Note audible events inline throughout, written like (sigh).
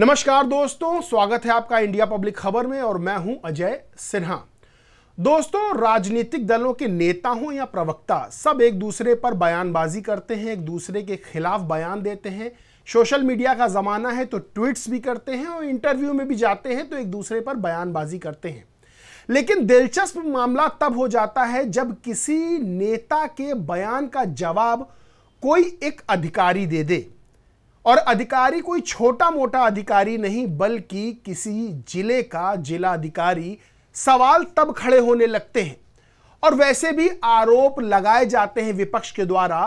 नमस्कार दोस्तों स्वागत है आपका इंडिया पब्लिक खबर में और मैं हूं अजय सिन्हा दोस्तों राजनीतिक दलों के नेता हों या प्रवक्ता सब एक दूसरे पर बयानबाजी करते हैं एक दूसरे के खिलाफ बयान देते हैं सोशल मीडिया का ज़माना है तो ट्वीट्स भी करते हैं और इंटरव्यू में भी जाते हैं तो एक दूसरे पर बयानबाजी करते हैं लेकिन दिलचस्प मामला तब हो जाता है जब किसी नेता के बयान का जवाब कोई एक अधिकारी दे दे और अधिकारी कोई छोटा मोटा अधिकारी नहीं बल्कि किसी जिले का जिला अधिकारी सवाल तब खड़े होने लगते हैं और वैसे भी आरोप लगाए जाते हैं विपक्ष के द्वारा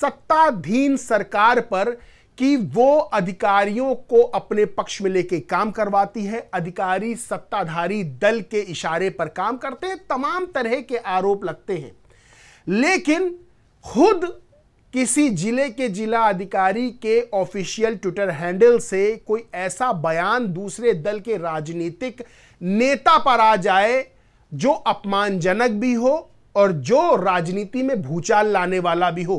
सत्ताधीन सरकार पर कि वो अधिकारियों को अपने पक्ष में लेके काम करवाती है अधिकारी सत्ताधारी दल के इशारे पर काम करते हैं तमाम तरह के आरोप लगते हैं लेकिन खुद किसी जिले के जिला अधिकारी के ऑफिशियल ट्विटर हैंडल से कोई ऐसा बयान दूसरे दल के राजनीतिक नेता पर आ जाए जो अपमानजनक भी हो और जो राजनीति में भूचाल लाने वाला भी हो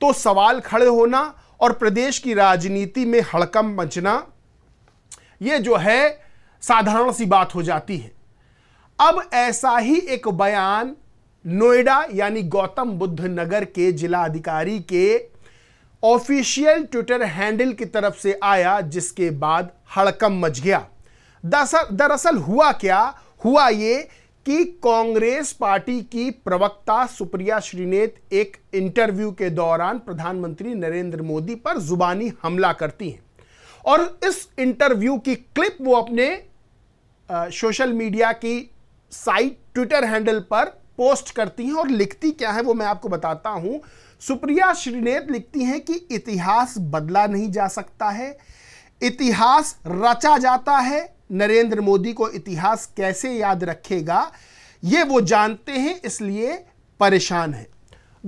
तो सवाल खड़े होना और प्रदेश की राजनीति में हड़कम मचना यह जो है साधारण सी बात हो जाती है अब ऐसा ही एक बयान नोएडा यानी गौतम बुद्ध नगर के जिला अधिकारी के ऑफिशियल ट्विटर हैंडल की तरफ से आया जिसके बाद हड़कम मच गया दरअसल हुआ क्या हुआ ये कि कांग्रेस पार्टी की प्रवक्ता सुप्रिया श्रीनेत एक इंटरव्यू के दौरान प्रधानमंत्री नरेंद्र मोदी पर जुबानी हमला करती हैं और इस इंटरव्यू की क्लिप वो अपने आ, सोशल मीडिया की साइट ट्विटर हैंडल पर पोस्ट करती हैं और लिखती क्या है वो मैं आपको बताता हूं सुप्रिया श्रीनेत लिखती हैं कि इतिहास बदला नहीं जा सकता है इतिहास रचा जाता है नरेंद्र मोदी को इतिहास कैसे याद रखेगा ये वो जानते हैं इसलिए परेशान है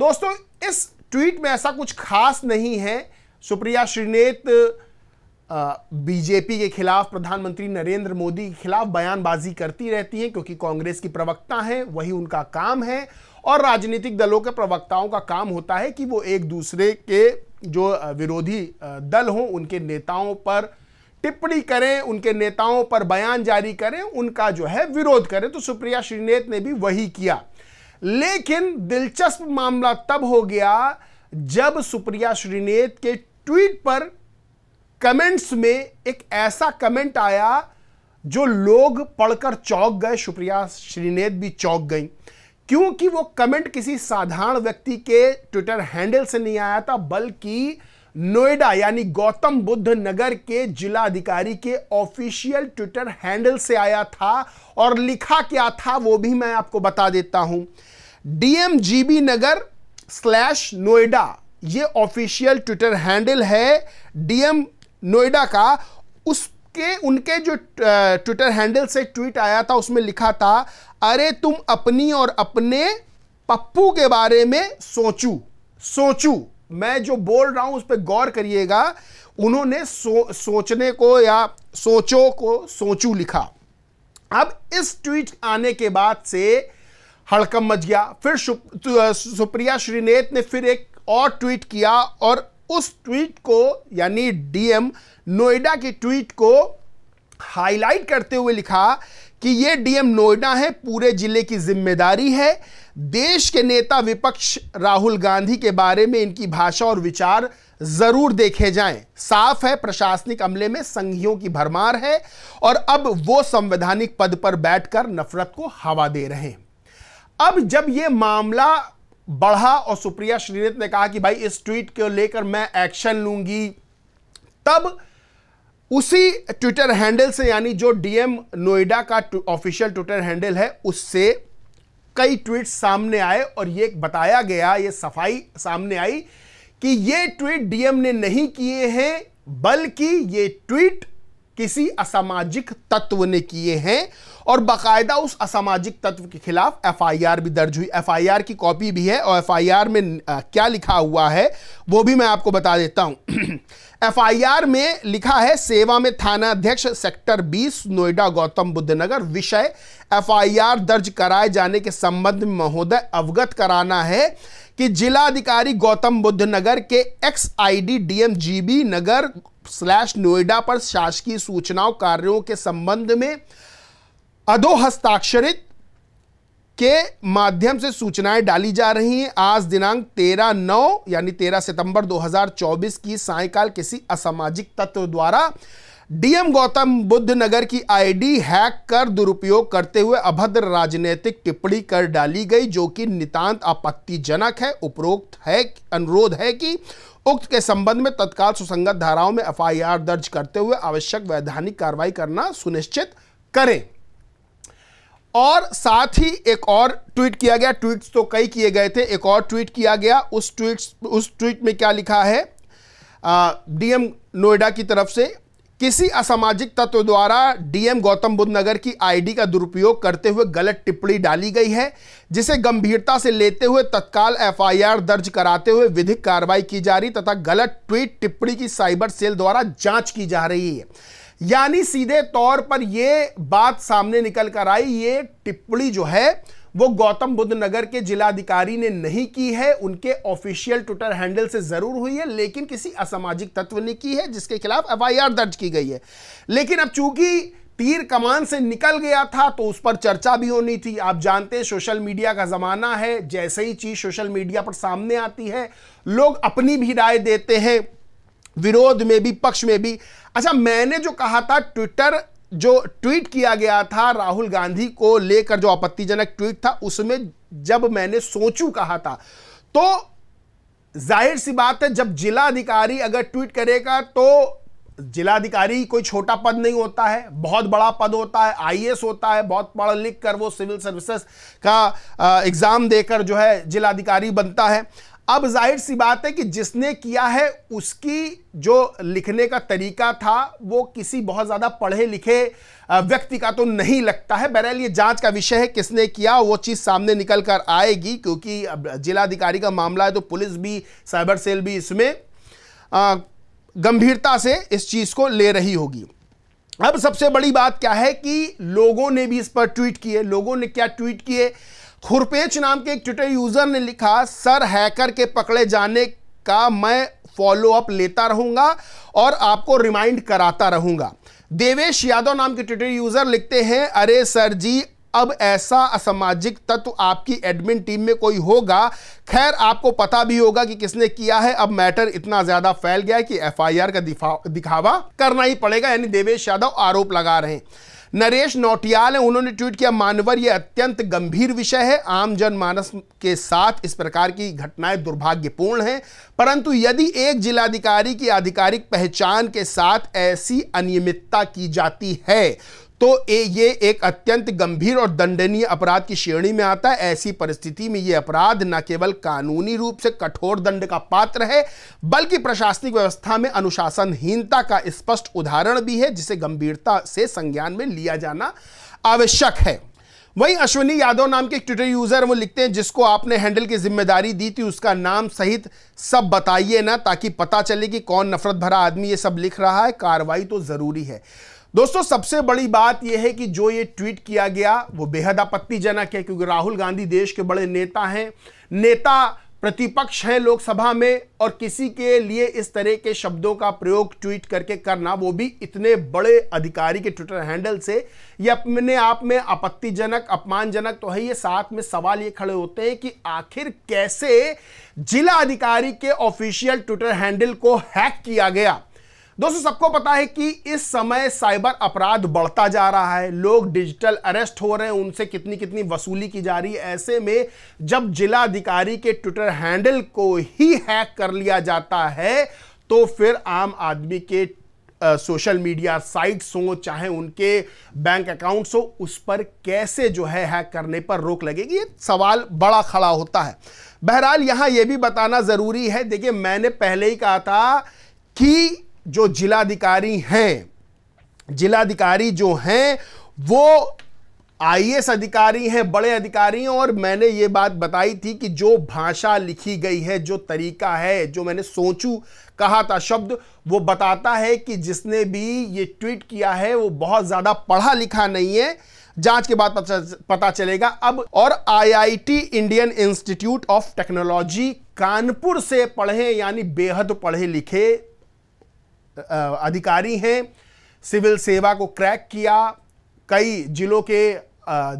दोस्तों इस ट्वीट में ऐसा कुछ खास नहीं है सुप्रिया श्रीनेत बीजेपी के खिलाफ प्रधानमंत्री नरेंद्र मोदी के खिलाफ बयानबाजी करती रहती हैं क्योंकि कांग्रेस की प्रवक्ता हैं वही उनका काम है और राजनीतिक दलों के प्रवक्ताओं का काम होता है कि वो एक दूसरे के जो विरोधी दल हों उनके नेताओं पर टिप्पणी करें उनके नेताओं पर बयान जारी करें उनका जो है विरोध करें तो सुप्रिया श्रीनेत ने भी वही किया लेकिन दिलचस्प मामला तब हो गया जब सुप्रिया श्रीनेत के ट्वीट पर कमेंट्स में एक ऐसा कमेंट आया जो लोग पढ़कर चौक गए सुप्रिया श्रीनेत भी चौक गई क्योंकि वो कमेंट किसी साधारण व्यक्ति के ट्विटर हैंडल से नहीं आया था बल्कि नोएडा यानी गौतम बुद्ध नगर के जिला अधिकारी के ऑफिशियल ट्विटर हैंडल से आया था और लिखा क्या था वो भी मैं आपको बता देता हूं डीएमजीबी नगर स्लैश नोएडा ये ऑफिशियल ट्विटर हैंडल है डीएम नोएडा का उसके उनके जो ट्विटर हैंडल से ट्वीट आया था उसमें लिखा था अरे तुम अपनी और अपने पप्पू के बारे में सोचू सोचू मैं जो बोल रहा हूं उस पर गौर करिएगा उन्होंने सो, सोचने को या सोचो को सोचू लिखा अब इस ट्वीट आने के बाद से हड़कम मच गया फिर सुप्रिया श्रीनेत ने फिर एक और ट्वीट किया और उस ट्वीट को यानी डीएम नोएडा की ट्वीट को हाईलाइट करते हुए लिखा कि ये डीएम नोएडा है पूरे जिले की जिम्मेदारी है देश के नेता विपक्ष राहुल गांधी के बारे में इनकी भाषा और विचार जरूर देखे जाएं साफ है प्रशासनिक अमले में संघियों की भरमार है और अब वो संवैधानिक पद पर बैठकर नफरत को हवा दे रहे हैं अब जब ये मामला बढ़ा और सुप्रिया श्रीनेत ने कहा कि भाई इस ट्वीट को लेकर मैं एक्शन लूंगी तब उसी ट्विटर हैंडल से यानी जो डीएम नोएडा का ऑफिशियल ट्विटर हैंडल है उससे कई ट्वीट सामने आए और ये बताया गया ये सफाई सामने आई कि ये ट्वीट डीएम ने नहीं किए हैं बल्कि ये ट्वीट किसी असामाजिक तत्व ने किए हैं और बाकायदा उस असामाजिक तत्व के खिलाफ एफआईआर भी दर्ज हुई एफआईआर की कॉपी भी है और एफआईआर में क्या लिखा हुआ है वो भी मैं आपको बता देता हूं (clears throat) एफआईआर में लिखा है सेवा में थाना अध्यक्ष सेक्टर 20 नोएडा गौतम बुद्ध नगर विषय एफआईआर दर्ज कराए जाने के संबंध में महोदय अवगत कराना है कि जिलाधिकारी गौतम बुद्ध नगर के X I M DM B Nagar slash Noida पर शासकीय सूचनाओं कार्यों के संबंध में अधो हस्ताक्षरित के माध्यम से सूचनाएं डाली जा रही हैं आज दिनांक 13 नौ यानी 13 सितंबर 2024 की सायकाल किसी असामाजिक तत्व द्वारा डीएम गौतम बुद्ध नगर की आईडी हैक कर दुरुपयोग करते हुए अभद्र राजनीतिक टिप्पणी कर डाली गई जो कि नितांत आपत्तिजनक है उपरोक्त है अनुरोध है कि उक्त के संबंध में तत्काल सुसंगत धाराओं में एफआईआर दर्ज करते हुए आवश्यक वैधानिक कार्रवाई करना सुनिश्चित करें और साथ ही एक और ट्वीट किया गया ट्वीट्स तो कई किए गए थे एक और ट्वीट किया गया उस ट्वीट उस ट्वीट में क्या लिखा है डीएम नोएडा की तरफ से किसी असामाजिक तत्व द्वारा डीएम गौतम बुद्ध नगर की आईडी का दुरुपयोग करते हुए गलत टिप्पणी डाली गई है जिसे गंभीरता से लेते हुए तत्काल एफआईआर दर्ज कराते हुए विधिक कार्रवाई की जा रही तथा गलत ट्वीट टिप्पणी की साइबर सेल द्वारा जांच की जा रही है यानी सीधे तौर पर यह बात सामने निकल कर आई ये टिप्पणी जो है वो गौतम बुद्ध नगर के जिलाधिकारी ने नहीं की है उनके ऑफिशियल ट्विटर हैंडल से जरूर हुई है लेकिन किसी असामाजिक तत्व ने की है जिसके खिलाफ एफआईआर दर्ज की गई है लेकिन अब चूंकि तीर कमान से निकल गया था तो उस पर चर्चा भी होनी थी आप जानते हैं सोशल मीडिया का जमाना है जैसे ही चीज सोशल मीडिया पर सामने आती है लोग अपनी भी राय देते हैं विरोध में भी पक्ष में भी अच्छा मैंने जो कहा था ट्विटर जो ट्वीट किया गया था राहुल गांधी को लेकर जो आपत्तिजनक ट्वीट था उसमें जब मैंने सोचू कहा था तो जाहिर सी बात है जब जिलाधिकारी अगर ट्वीट करेगा तो जिलाधिकारी कोई छोटा पद नहीं होता है बहुत बड़ा पद होता है आईएएस होता है बहुत पढ़ लिख कर वो सिविल सर्विसेज का एग्ज़ाम देकर जो है जिलाधिकारी बनता है अब जाहिर सी बात है कि जिसने किया है उसकी जो लिखने का तरीका था वो किसी बहुत ज़्यादा पढ़े लिखे व्यक्ति का तो नहीं लगता है बहरहाल ये जांच का विषय है किसने किया वो चीज़ सामने निकल कर आएगी क्योंकि जिलाधिकारी का मामला है तो पुलिस भी साइबर सेल भी इसमें गंभीरता से इस चीज़ को ले रही होगी अब सबसे बड़ी बात क्या है कि लोगों ने भी इस पर ट्वीट किए लोगों ने क्या ट्वीट किए खुरपेच नाम के एक ट्विटर यूजर ने लिखा सर हैकर के पकड़े जाने का मैं फॉलोअप लेता रहूंगा और आपको रिमाइंड कराता रहूंगा देवेश यादव नाम के ट्विटर यूजर लिखते हैं अरे सर जी अब ऐसा असामाजिक तत्व आपकी एडमिन टीम में कोई होगा खैर आपको पता भी होगा कि किसने किया है अब मैटर इतना ज्यादा फैल गया है कि एफआईआर का दिखावा करना ही पड़ेगा यानी देवेश यादव आरोप लगा रहे हैं नरेश नौटियाल हैं उन्होंने ट्वीट किया मानवर यह अत्यंत गंभीर विषय है आम जनमानस के साथ इस प्रकार की घटनाएं दुर्भाग्यपूर्ण हैं परंतु यदि एक जिलाधिकारी की आधिकारिक पहचान के साथ ऐसी अनियमितता की जाती है तो ए, ये एक अत्यंत गंभीर और दंडनीय अपराध की श्रेणी में आता है ऐसी परिस्थिति में ये अपराध न केवल कानूनी रूप से कठोर दंड का पात्र है बल्कि प्रशासनिक व्यवस्था में अनुशासनहीनता का स्पष्ट उदाहरण भी है जिसे गंभीरता से संज्ञान में लिया जाना आवश्यक है वहीं अश्विनी यादव नाम के ट्विटर यूजर वो लिखते हैं जिसको आपने हैंडल की जिम्मेदारी दी थी उसका नाम सहित सब बताइए ना ताकि पता चले कि कौन नफरत भरा आदमी ये सब लिख रहा है कार्रवाई तो जरूरी है दोस्तों सबसे बड़ी बात यह है कि जो ये ट्वीट किया गया वो बेहद आपत्तिजनक है क्योंकि राहुल गांधी देश के बड़े नेता हैं नेता प्रतिपक्ष हैं लोकसभा में और किसी के लिए इस तरह के शब्दों का प्रयोग ट्वीट करके करना वो भी इतने बड़े अधिकारी के ट्विटर हैंडल से ये अपने आप में आपत्तिजनक अपमानजनक तो है ये साथ में सवाल ये खड़े होते हैं कि आखिर कैसे जिला अधिकारी के ऑफिशियल ट्विटर हैंडल को हैक किया गया दोस्तों सबको पता है कि इस समय साइबर अपराध बढ़ता जा रहा है लोग डिजिटल अरेस्ट हो रहे हैं उनसे कितनी कितनी वसूली की जा रही है ऐसे में जब जिला अधिकारी के ट्विटर हैंडल को ही हैक कर लिया जाता है तो फिर आम आदमी के सोशल मीडिया साइट्स हों चाहे उनके बैंक अकाउंट्स हो उस पर कैसे जो है हैक करने पर रोक लगेगी ये सवाल बड़ा खड़ा होता है बहरहाल यहाँ यह भी बताना ज़रूरी है देखिए मैंने पहले ही कहा था कि जो जिलाधिकारी हैं जिलाधिकारी जो हैं वो आई अधिकारी हैं बड़े अधिकारी हैं और मैंने ये बात बताई थी कि जो भाषा लिखी गई है जो तरीका है जो मैंने सोचू कहा था शब्द वो बताता है कि जिसने भी ये ट्वीट किया है वो बहुत ज़्यादा पढ़ा लिखा नहीं है जांच के बाद पता, पता चलेगा अब और IIT Indian Institute of Technology Kanpur से पढ़े यानी बेहद पढ़े लिखे अधिकारी हैं सिविल सेवा को क्रैक किया कई जिलों के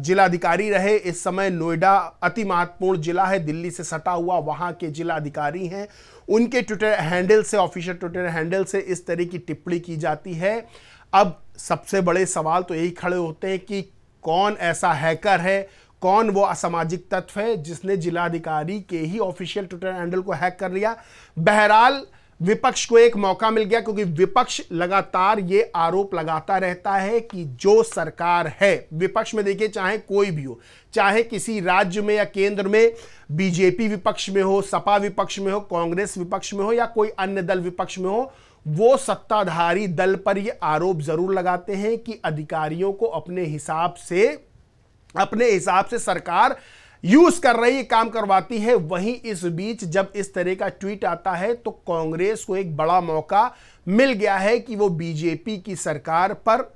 जिलाधिकारी रहे इस समय नोएडा अति महत्वपूर्ण जिला है दिल्ली से सटा हुआ वहां के जिलाधिकारी हैं उनके ट्विटर हैंडल से ऑफिशियल ट्विटर हैंडल से इस तरह की टिप्पणी की जाती है अब सबसे बड़े सवाल तो यही खड़े होते हैं कि कौन ऐसा हैकर है कौन वो असामाजिक तत्व है जिसने जिलाधिकारी के ही ऑफिशियल ट्विटर हैंडल को हैक कर लिया बहरहाल विपक्ष को एक मौका मिल गया क्योंकि विपक्ष लगातार ये आरोप लगाता रहता है कि जो सरकार है विपक्ष में देखिए चाहे कोई भी हो चाहे किसी राज्य में या केंद्र में बीजेपी विपक्ष में हो सपा विपक्ष में हो कांग्रेस विपक्ष में हो या कोई अन्य दल विपक्ष में हो वो सत्ताधारी दल पर ये आरोप जरूर लगाते हैं कि अधिकारियों को अपने हिसाब से अपने हिसाब से सरकार यूज कर रही काम करवाती है वहीं इस बीच जब इस तरह का ट्वीट आता है तो कांग्रेस को एक बड़ा मौका मिल गया है कि वो बीजेपी की सरकार पर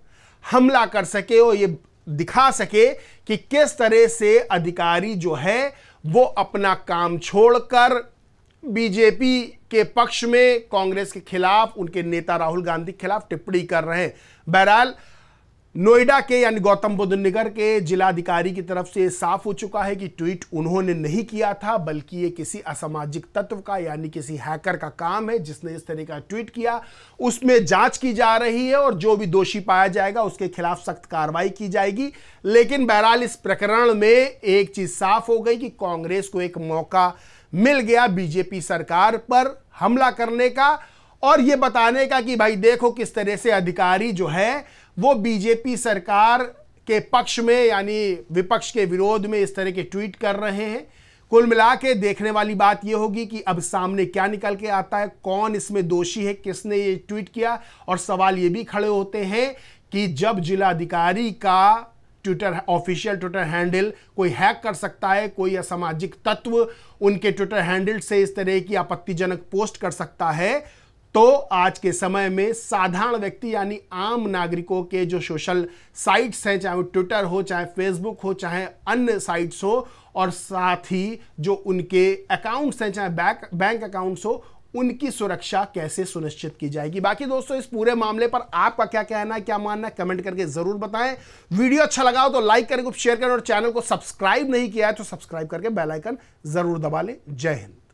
हमला कर सके और ये दिखा सके कि किस तरह से अधिकारी जो है वो अपना काम छोड़कर बीजेपी के पक्ष में कांग्रेस के खिलाफ उनके नेता राहुल गांधी के खिलाफ टिप्पणी कर रहे हैं बहरहाल नोएडा के यानी गौतम बुद्ध नगर के जिलाधिकारी की तरफ से साफ हो चुका है कि ट्वीट उन्होंने नहीं किया था बल्कि ये किसी असामाजिक तत्व का यानी किसी हैकर का काम है जिसने इस तरह का ट्वीट किया उसमें जांच की जा रही है और जो भी दोषी पाया जाएगा उसके खिलाफ सख्त कार्रवाई की जाएगी लेकिन बहरहाल इस प्रकरण में एक चीज साफ हो गई कि कांग्रेस को एक मौका मिल गया बीजेपी सरकार पर हमला करने का और ये बताने का कि भाई देखो किस तरह से अधिकारी जो है वो बीजेपी सरकार के पक्ष में यानी विपक्ष के विरोध में इस तरह के ट्वीट कर रहे हैं कुल मिला के देखने वाली बात यह होगी कि अब सामने क्या निकल के आता है कौन इसमें दोषी है किसने ये ट्वीट किया और सवाल ये भी खड़े होते हैं कि जब जिलाधिकारी का ट्विटर ऑफिशियल ट्विटर हैंडल कोई हैक कर सकता है कोई असामाजिक तत्व उनके ट्विटर हैंडल से इस तरह की आपत्तिजनक पोस्ट कर सकता है तो आज के समय में साधारण व्यक्ति यानी आम नागरिकों के जो सोशल साइट्स हैं चाहे वो ट्विटर हो चाहे फेसबुक हो चाहे अन्य साइट्स हो और साथ ही जो उनके अकाउंट्स हैं चाहे बैंक बैंक अकाउंट्स हो उनकी सुरक्षा कैसे सुनिश्चित की जाएगी बाकी दोस्तों इस पूरे मामले पर आपका क्या कहना है क्या मानना है कमेंट करके जरूर बताएं वीडियो अच्छा लगा हो तो लाइक करें शेयर करें और चैनल को सब्सक्राइब नहीं किया है तो सब्सक्राइब करके बेलाइकन जरूर दबा लें जय हिंद